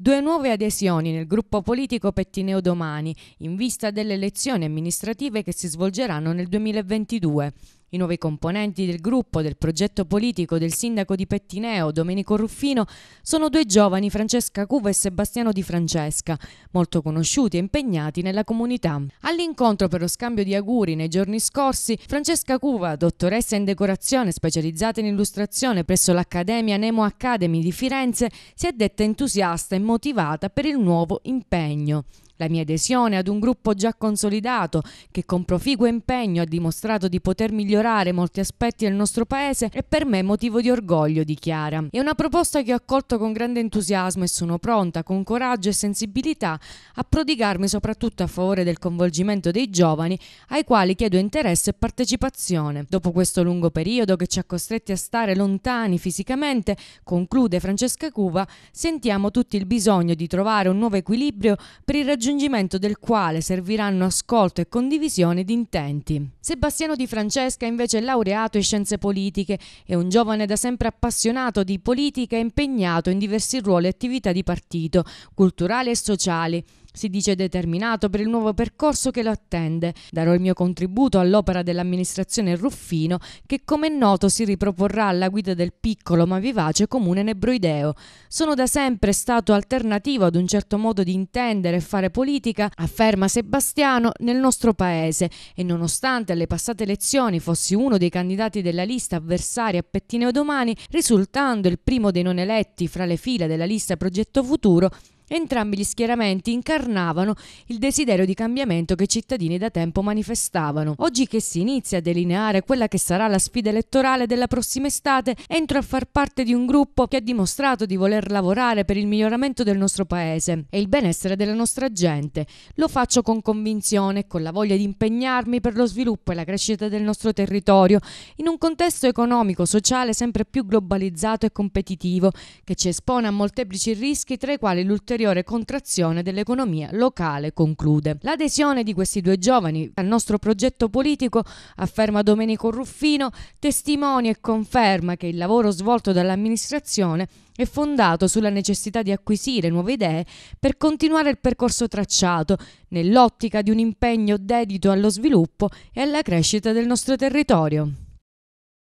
Due nuove adesioni nel gruppo politico Pettineo Domani in vista delle elezioni amministrative che si svolgeranno nel 2022. I nuovi componenti del gruppo, del progetto politico del sindaco di Pettineo, Domenico Ruffino, sono due giovani, Francesca Cuva e Sebastiano Di Francesca, molto conosciuti e impegnati nella comunità. All'incontro per lo scambio di auguri nei giorni scorsi, Francesca Cuva, dottoressa in decorazione specializzata in illustrazione presso l'Accademia Nemo Academy di Firenze, si è detta entusiasta e motivata per il nuovo impegno. La mia adesione ad un gruppo già consolidato che con proficuo impegno ha dimostrato di poter migliorare molti aspetti del nostro paese è per me motivo di orgoglio, dichiara. È una proposta che ho accolto con grande entusiasmo e sono pronta, con coraggio e sensibilità, a prodigarmi soprattutto a favore del coinvolgimento dei giovani ai quali chiedo interesse e partecipazione. Dopo questo lungo periodo che ci ha costretti a stare lontani fisicamente, conclude Francesca Cuva, sentiamo tutti il bisogno di trovare un nuovo equilibrio per il raggiungimento raggiungimento del quale serviranno ascolto e condivisione di intenti. Sebastiano Di Francesca invece è laureato in scienze politiche, è un giovane da sempre appassionato di politica e impegnato in diversi ruoli e attività di partito, culturali e sociali. Si dice determinato per il nuovo percorso che lo attende. Darò il mio contributo all'opera dell'amministrazione Ruffino che come è noto si riproporrà alla guida del piccolo ma vivace comune nebroideo. Sono da sempre stato alternativo ad un certo modo di intendere e fare politica, afferma Sebastiano, nel nostro paese e nonostante alle passate elezioni fossi uno dei candidati della lista avversaria a Pettineo Domani, risultando il primo dei non eletti fra le file della lista Progetto Futuro, Entrambi gli schieramenti incarnavano il desiderio di cambiamento che i cittadini da tempo manifestavano. Oggi che si inizia a delineare quella che sarà la sfida elettorale della prossima estate, entro a far parte di un gruppo che ha dimostrato di voler lavorare per il miglioramento del nostro paese e il benessere della nostra gente. Lo faccio con convinzione e con la voglia di impegnarmi per lo sviluppo e la crescita del nostro territorio in un contesto economico, sociale sempre più globalizzato e competitivo che ci espone a molteplici rischi tra i quali l'ulteriore un'ulteriore contrazione dell'economia locale, conclude. L'adesione di questi due giovani al nostro progetto politico, afferma Domenico Ruffino, testimonia e conferma che il lavoro svolto dall'amministrazione è fondato sulla necessità di acquisire nuove idee per continuare il percorso tracciato, nell'ottica di un impegno dedito allo sviluppo e alla crescita del nostro territorio.